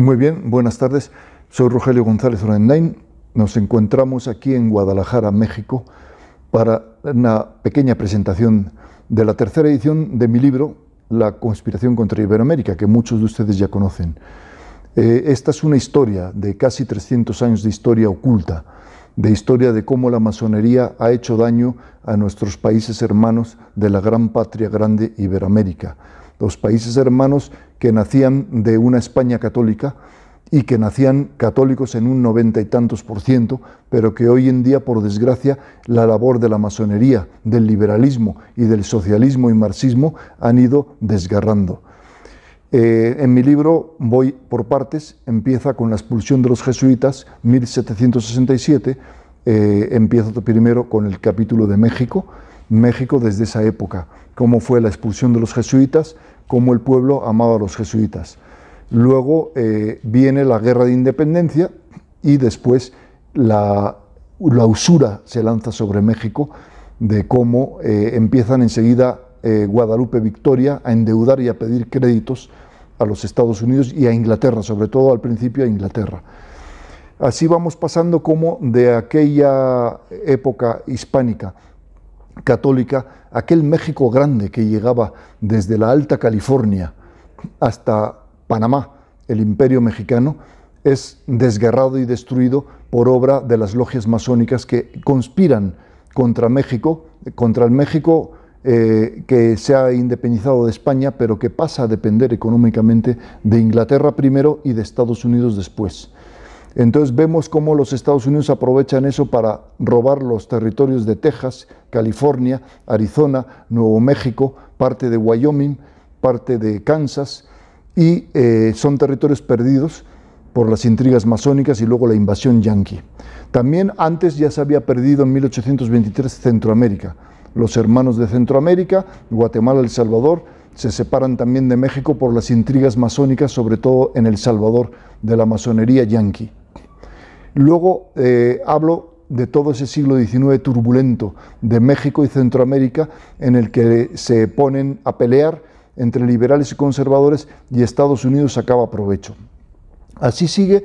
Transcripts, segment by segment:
Muy bien, buenas tardes. Soy Rogelio González Orendain. Nos encontramos aquí en Guadalajara, México, para una pequeña presentación de la tercera edición de mi libro, La conspiración contra Iberoamérica, que muchos de ustedes ya conocen. Eh, esta es una historia de casi 300 años de historia oculta, de historia de cómo la masonería ha hecho daño a nuestros países hermanos de la gran patria grande Iberoamérica los países hermanos que nacían de una España católica y que nacían católicos en un noventa y tantos por ciento, pero que hoy en día, por desgracia, la labor de la masonería, del liberalismo y del socialismo y marxismo han ido desgarrando. Eh, en mi libro voy por partes, empieza con la expulsión de los jesuitas, 1767, eh, empiezo primero con el capítulo de México, México desde esa época, cómo fue la expulsión de los jesuitas, como el pueblo amaba a los jesuitas. Luego eh, viene la guerra de independencia y después la, usura se lanza sobre México de cómo eh, empiezan enseguida eh, Guadalupe Victoria a endeudar y a pedir créditos a los Estados Unidos y a Inglaterra, sobre todo al principio a Inglaterra. Así vamos pasando como de aquella época hispánica católica, aquel México grande que llegaba desde la Alta California hasta Panamá, el imperio mexicano, es desgarrado y destruido por obra de las logias masónicas que conspiran contra México, contra el México eh, que se ha independizado de España, pero que pasa a depender económicamente de Inglaterra primero y de Estados Unidos después. Entonces vemos cómo los Estados Unidos aprovechan eso para robar los territorios de Texas, California, Arizona, Nuevo México, parte de Wyoming, parte de Kansas, y eh, son territorios perdidos por las intrigas masónicas y luego la invasión yanqui. También antes ya se había perdido en 1823 Centroamérica. Los hermanos de Centroamérica, Guatemala, El Salvador, se separan también de México por las intrigas masónicas, sobre todo en El Salvador, de la masonería yanqui. Luego eh, hablo de todo ese siglo XIX turbulento de México y Centroamérica en el que se ponen a pelear entre liberales y conservadores y Estados Unidos sacaba provecho. Así sigue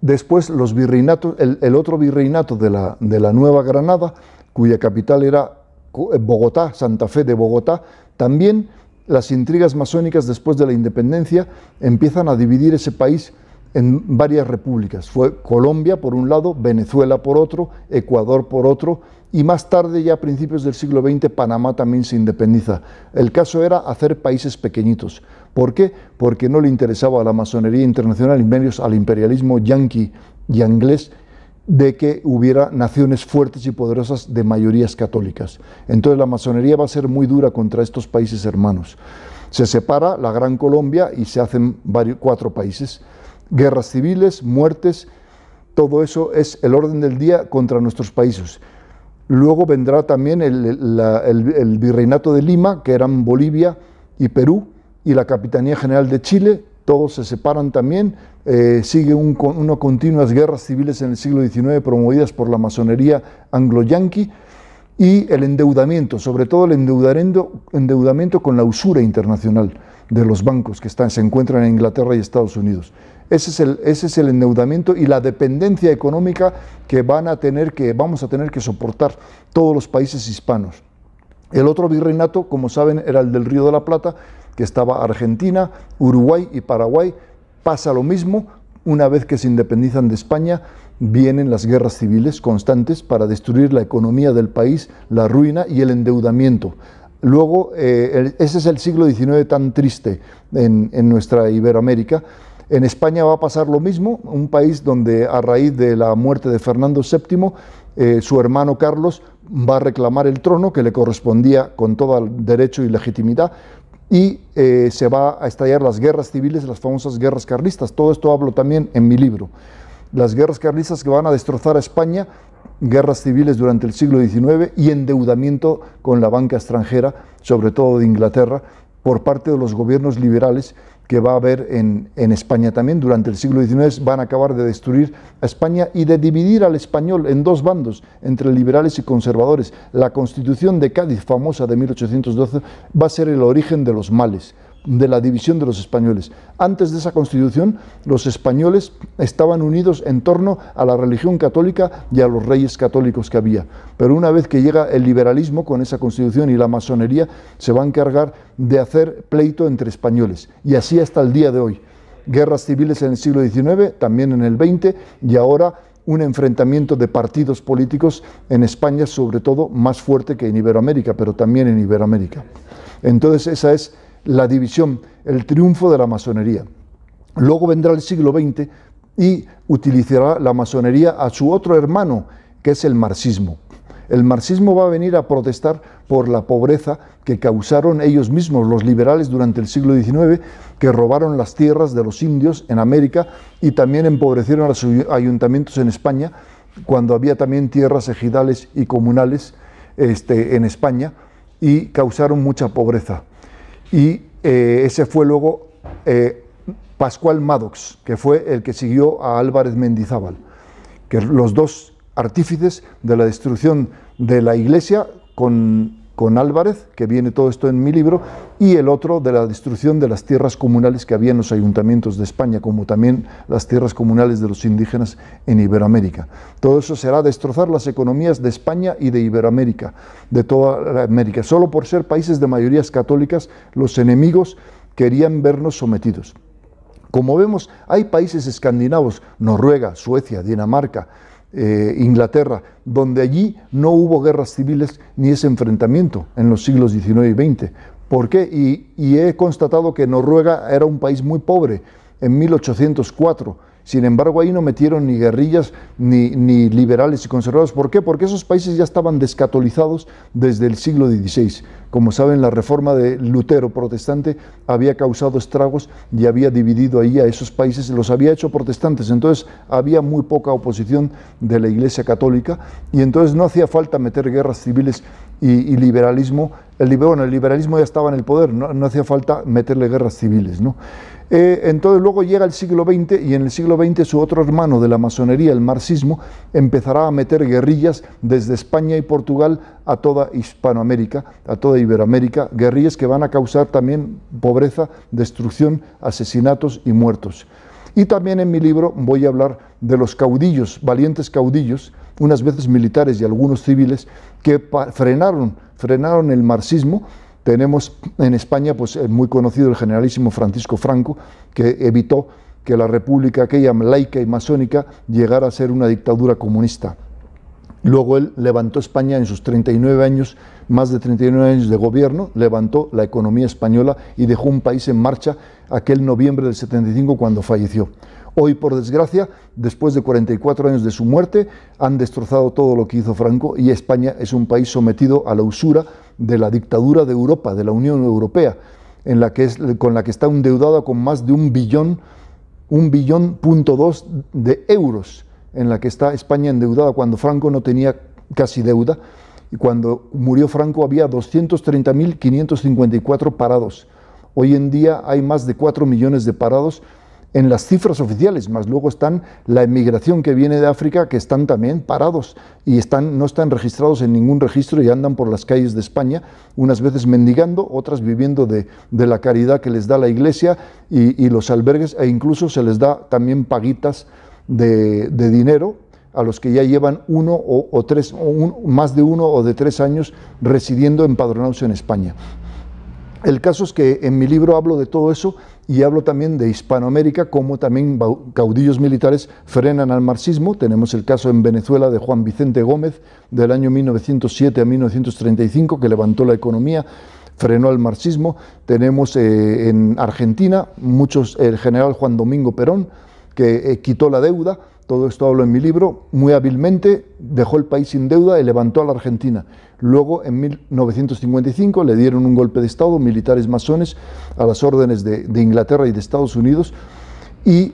después los virreinatos, el, otro virreinato de la, de la Nueva Granada, cuya capital era eh, Bogotá, Santa Fe de Bogotá, también las intrigas masónicas después de la independencia empiezan a dividir ese país en varias repúblicas. Fue Colombia por un lado, Venezuela por otro, Ecuador por otro, y más tarde, ya a principios del siglo XX, Panamá también se independiza. El caso era hacer países pequeñitos. ¿Por qué? Porque no le interesaba a la masonería internacional y menos al imperialismo yanqui y inglés de que hubiera naciones fuertes y poderosas de mayorías católicas. Entonces la masonería va a ser muy dura contra estos países hermanos. Se separa la Gran Colombia y se hacen cuatro países guerras civiles, muertes, todo eso es el orden del día contra nuestros países. Luego vendrá también el, virreinato de Lima, que eran Bolivia y Perú, y la Capitanía General de Chile, todos se separan también, eh, sigue un, unas continuas guerras civiles en el siglo XIX promovidas por la masonería anglo-yanqui, y el endeudamiento, sobre todo el endeudamiento, endeudamiento con la usura internacional de los bancos que están, se encuentran en Inglaterra y Estados Unidos. Ese es, el, ese es el endeudamiento y la dependencia económica que, van a tener que vamos a tener que soportar todos los países hispanos. El otro virreinato, como saben, era el del Río de la Plata, que estaba Argentina, Uruguay y Paraguay. Pasa lo mismo, una vez que se independizan de España, vienen las guerras civiles constantes para destruir la economía del país, la ruina y el endeudamiento. Luego, eh, ese es el siglo XIX tan triste en nuestra Iberoamérica, en España va a pasar lo mismo, un país donde a raíz de la muerte de Fernando VII, eh, su hermano Carlos va a reclamar el trono que le correspondía con todo el derecho y legitimidad y eh, se va a estallar las guerras civiles, las famosas guerras carlistas. Todo esto hablo también en mi libro. Las guerras carlistas que van a destrozar a España, guerras civiles durante el siglo XIX y endeudamiento con la banca extranjera, sobre todo de Inglaterra, por parte de los gobiernos liberales que va a haber en, España también durante el siglo XIX, van a acabar de destruir a España y de dividir al español en dos bandos, entre liberales y conservadores. La constitución de Cádiz, famosa de 1812, va a ser el origen de los males de la división de los españoles. Antes de esa constitución, los españoles estaban unidos en torno a la religión católica y a los reyes católicos que había. Pero una vez que llega el liberalismo con esa constitución y la masonería, se va a encargar de hacer pleito entre españoles. Y así hasta el día de hoy. Guerras civiles en el siglo XIX, también en el XX, y ahora un enfrentamiento de partidos políticos en España, sobre todo más fuerte que en Iberoamérica, pero también en Iberoamérica. Entonces, esa es la división, el triunfo de la masonería. Luego vendrá el siglo XX y utilizará la masonería a su otro hermano, que es el marxismo. El marxismo va a venir a protestar por la pobreza que causaron ellos mismos, los liberales, durante el siglo XIX, que robaron las tierras de los indios en América y también empobrecieron a los ayuntamientos en España, cuando había también tierras ejidales y comunales este, en España, y causaron mucha pobreza. Y eh, ese fue luego eh, Pascual Maddox, que fue el que siguió a Álvarez Mendizábal, que los dos artífices de la destrucción de la iglesia con con Álvarez, que viene todo esto en mi libro, y el otro de la destrucción de las tierras comunales que había en los ayuntamientos de España, como también las tierras comunales de los indígenas en Iberoamérica. Todo eso será destrozar las economías de España y de Iberoamérica, de toda América. Solo por ser países de mayorías católicas, los enemigos querían vernos sometidos. Como vemos, hay países escandinavos, Noruega, Suecia, Dinamarca, eh, Inglaterra, donde allí no hubo guerras civiles ni ese enfrentamiento en los siglos XIX y XX. ¿Por qué? Y, y he constatado que Noruega era un país muy pobre en 1804 sin embargo, ahí no metieron ni guerrillas, ni, ni liberales y conservadores. ¿Por qué? Porque esos países ya estaban descatolizados desde el siglo XVI. Como saben, la reforma de Lutero protestante había causado estragos y había dividido ahí a esos países, los había hecho protestantes. Entonces había muy poca oposición de la Iglesia Católica y entonces no hacía falta meter guerras civiles y, liberalismo. El, liberalismo ya estaba en el poder, no, hacía falta meterle guerras civiles. ¿no? Eh, entonces luego llega el siglo XX y en el siglo XX su otro hermano de la masonería, el marxismo, empezará a meter guerrillas desde España y Portugal a toda Hispanoamérica, a toda Iberoamérica, guerrillas que van a causar también pobreza, destrucción, asesinatos y muertos. Y también en mi libro voy a hablar de los caudillos, valientes caudillos, unas veces militares y algunos civiles, que frenaron, frenaron el marxismo. Tenemos en España pues, eh, muy conocido el generalísimo Francisco Franco, que evitó que la república aquella laica y masónica llegara a ser una dictadura comunista. Luego él levantó España en sus 39 años, más de 39 años de gobierno, levantó la economía española y dejó un país en marcha aquel noviembre del 75 cuando falleció. Hoy, por desgracia, después de 44 años de su muerte, han destrozado todo lo que hizo Franco y España es un país sometido a la usura de la dictadura de Europa, de la Unión Europea, con la que está endeudada con más de un billón, un billón punto dos de euros en la que está España endeudada cuando Franco no tenía casi deuda. Y cuando murió Franco había 230.554 parados. Hoy en día hay más de 4 millones de parados en las cifras oficiales, más luego están la emigración que viene de África, que están también parados y están, no están registrados en ningún registro y andan por las calles de España, unas veces mendigando, otras viviendo de, la caridad que les da la iglesia y, y los albergues, e incluso se les da también paguitas de, dinero a los que ya llevan uno o, tres, o más de uno o de tres años residiendo empadronados en España. El caso es que en mi libro hablo de todo eso y hablo también de Hispanoamérica, cómo también caudillos militares frenan al marxismo. Tenemos el caso en Venezuela de Juan Vicente Gómez, del año 1907 a 1935, que levantó la economía frenó al marxismo. Tenemos eh, en Argentina muchos, el general Juan Domingo Perón, que eh, quitó la deuda, todo esto hablo en mi libro, muy hábilmente dejó el país sin deuda y levantó a la Argentina. Luego, en 1955, le dieron un golpe de Estado, militares masones, a las órdenes de, Inglaterra y de Estados Unidos, y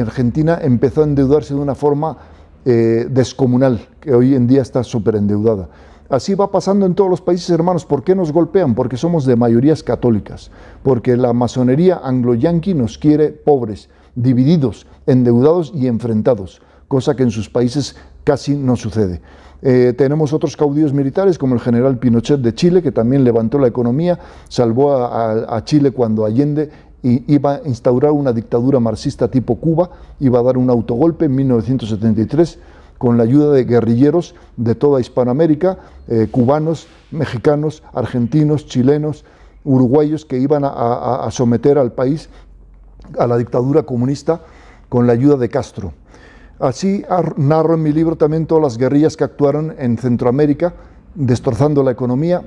Argentina empezó a endeudarse de una forma eh, descomunal, que hoy en día está súper endeudada. Así va pasando en todos los países hermanos. ¿Por qué nos golpean? Porque somos de mayorías católicas, porque la masonería anglo-yanqui nos quiere pobres divididos, endeudados y enfrentados, cosa que en sus países casi no sucede. Eh, tenemos otros caudillos militares como el general Pinochet de Chile, que también levantó la economía, salvó a, Chile cuando Allende iba a instaurar una dictadura marxista tipo Cuba, iba a dar un autogolpe en 1973 con la ayuda de guerrilleros de toda Hispanoamérica, eh, cubanos, mexicanos, argentinos, chilenos, uruguayos que iban a someter al país a la dictadura comunista con la ayuda de Castro. Así narro en mi libro también todas las guerrillas que actuaron en Centroamérica, destrozando la economía,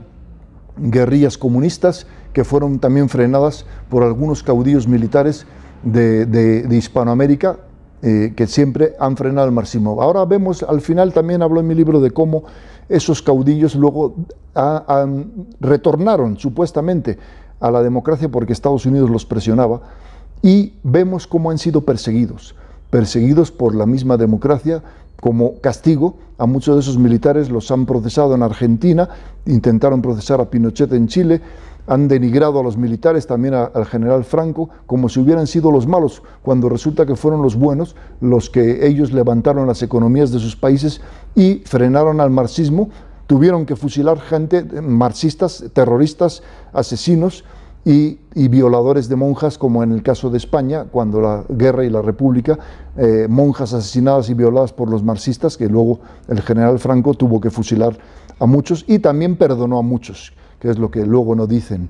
guerrillas comunistas que fueron también frenadas por algunos caudillos militares de, Hispanoamérica eh, que siempre han frenado el marxismo. Ahora vemos, al final también hablo en mi libro de cómo esos caudillos luego retornaron supuestamente a la democracia porque Estados Unidos los presionaba y vemos cómo han sido perseguidos, perseguidos por la misma democracia. Como castigo, a muchos de esos militares los han procesado en Argentina, intentaron procesar a Pinochet en Chile, han denigrado a los militares, también al general Franco, como si hubieran sido los malos, cuando resulta que fueron los buenos los que ellos levantaron las economías de sus países y frenaron al marxismo, tuvieron que fusilar gente, eh, marxistas, terroristas, asesinos, y, violadores de monjas, como en el caso de España, cuando la guerra y la república, eh, monjas asesinadas y violadas por los marxistas, que luego el general Franco tuvo que fusilar a muchos y también perdonó a muchos, que es lo que luego no dicen.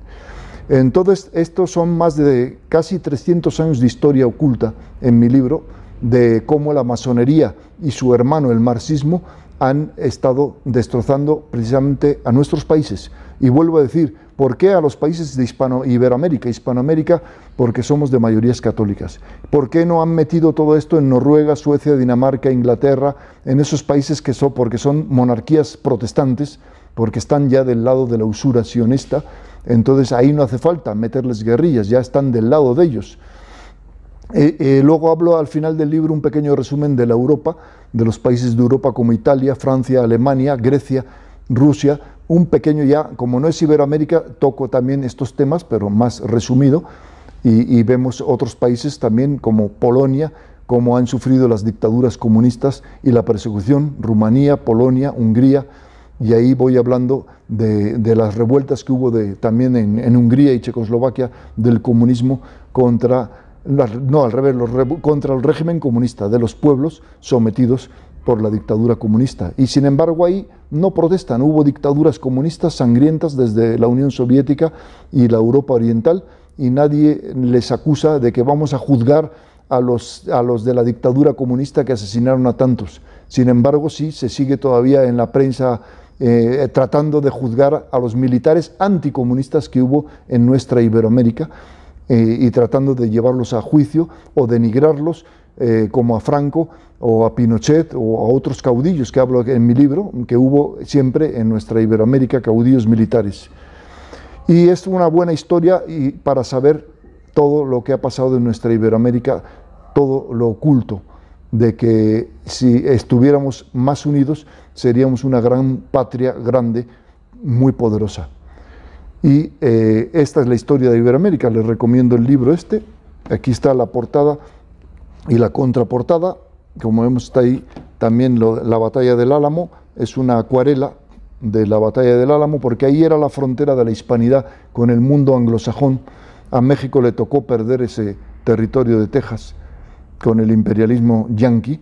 Entonces, estos son más de casi 300 años de historia oculta en mi libro de cómo la masonería y su hermano, el marxismo, han estado destrozando precisamente a nuestros países. Y vuelvo a decir, ¿Por qué a los países de Hispano Iberoamérica, Hispanoamérica? Porque somos de mayorías católicas. ¿Por qué no han metido todo esto en Noruega, Suecia, Dinamarca, Inglaterra, en esos países que son, porque son monarquías protestantes, porque están ya del lado de la usura sionista? Entonces ahí no hace falta meterles guerrillas, ya están del lado de ellos. Eh, eh, luego hablo al final del libro un pequeño resumen de la Europa, de los países de Europa como Italia, Francia, Alemania, Grecia, Rusia, un pequeño ya, como no es Iberoamérica, toco también estos temas, pero más resumido, y, vemos otros países también como Polonia, cómo han sufrido las dictaduras comunistas y la persecución, Rumanía, Polonia, Hungría, y ahí voy hablando de, las revueltas que hubo también en, Hungría y Checoslovaquia del comunismo contra, no al revés, contra el régimen comunista de los pueblos sometidos por la dictadura comunista. Y sin embargo ahí no protestan. Hubo dictaduras comunistas sangrientas desde la Unión Soviética y la Europa Oriental y nadie les acusa de que vamos a juzgar a los, a los de la dictadura comunista que asesinaron a tantos. Sin embargo, sí, se sigue todavía en la prensa eh, tratando de juzgar a los militares anticomunistas que hubo en nuestra Iberoamérica eh, y tratando de llevarlos a juicio o denigrarlos eh, como a Franco o a Pinochet o a otros caudillos que hablo en mi libro, que hubo siempre en nuestra Iberoamérica caudillos militares. Y es una buena historia y para saber todo lo que ha pasado en nuestra Iberoamérica, todo lo oculto, de que si estuviéramos más unidos seríamos una gran patria grande, muy poderosa. Y eh, esta es la historia de Iberoamérica. Les recomiendo el libro este. Aquí está la portada y la contraportada, como vemos está ahí, también la batalla del Álamo, es una acuarela de la batalla del Álamo, porque ahí era la frontera de la hispanidad con el mundo anglosajón. A México le tocó perder ese territorio de Texas con el imperialismo yanqui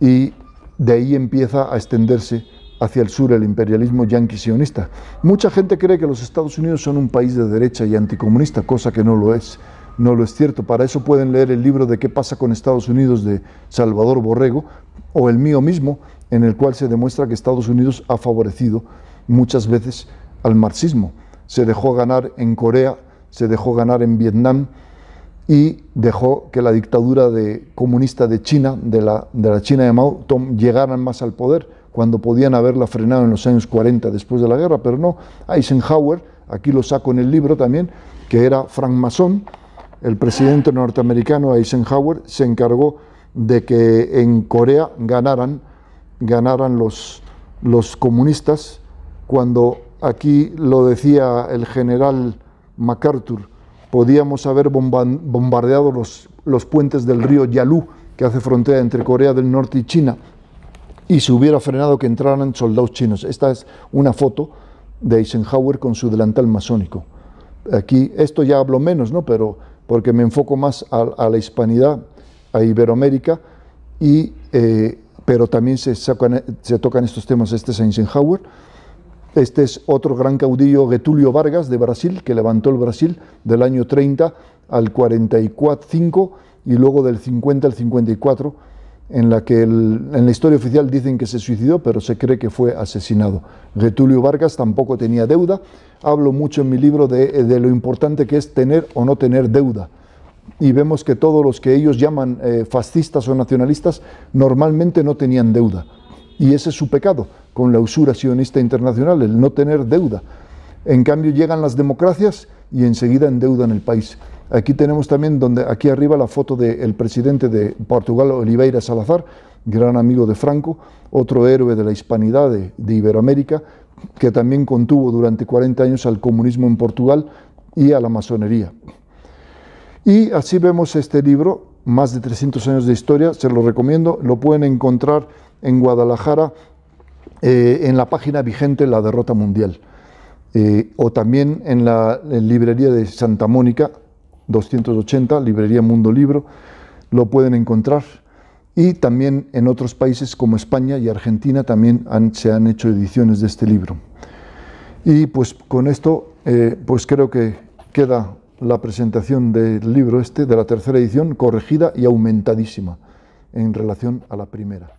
y de ahí empieza a extenderse hacia el sur el imperialismo yanqui-sionista. Mucha gente cree que los Estados Unidos son un país de derecha y anticomunista, cosa que no lo es no lo es cierto. Para eso pueden leer el libro de qué pasa con Estados Unidos de Salvador Borrego o el mío mismo, en el cual se demuestra que Estados Unidos ha favorecido muchas veces al marxismo. Se dejó ganar en Corea, se dejó ganar en Vietnam y dejó que la dictadura de, comunista de China, de la, de la China de Mao, Tom, llegaran más al poder cuando podían haberla frenado en los años 40 después de la guerra, pero no. Eisenhower, aquí lo saco en el libro también, que era francmasón, el presidente norteamericano Eisenhower se encargó de que en Corea ganaran, ganaran los, los comunistas, cuando aquí lo decía el general MacArthur, podíamos haber bombardeado los, los puentes del río Yalu, que hace frontera entre Corea del Norte y China, y se hubiera frenado que entraran soldados chinos. Esta es una foto de Eisenhower con su delantal masónico. Aquí, esto ya hablo menos, ¿no? Pero porque me enfoco más a, la hispanidad, a Iberoamérica, y, eh, pero también se, se tocan estos temas. Este es Eisenhower, este es otro gran caudillo, Getulio Vargas, de Brasil, que levantó el Brasil del año 30 al 45 y luego del 50 al 54 en la que en la historia oficial dicen que se suicidó, pero se cree que fue asesinado. Getulio Vargas tampoco tenía deuda. Hablo mucho en mi libro de, lo importante que es tener o no tener deuda. Y vemos que todos los que ellos llaman eh, fascistas o nacionalistas normalmente no tenían deuda. Y ese es su pecado con la usura sionista internacional, el no tener deuda. En cambio llegan las democracias y enseguida en el país. Aquí tenemos también, donde, aquí arriba, la foto del presidente de Portugal, Oliveira Salazar, gran amigo de Franco, otro héroe de la hispanidad de, Iberoamérica, que también contuvo durante 40 años al comunismo en Portugal y a la masonería. Y así vemos este libro, más de 300 años de historia, se lo recomiendo, lo pueden encontrar en Guadalajara eh, en la página vigente La Derrota Mundial. Eh, o también en la librería de Santa Mónica, 280, librería Mundo Libro, lo pueden encontrar. Y también en otros países como España y Argentina también se han hecho ediciones de este libro. Y pues con esto, eh, pues creo que queda la presentación del libro este, de la tercera edición, corregida y aumentadísima en relación a la primera.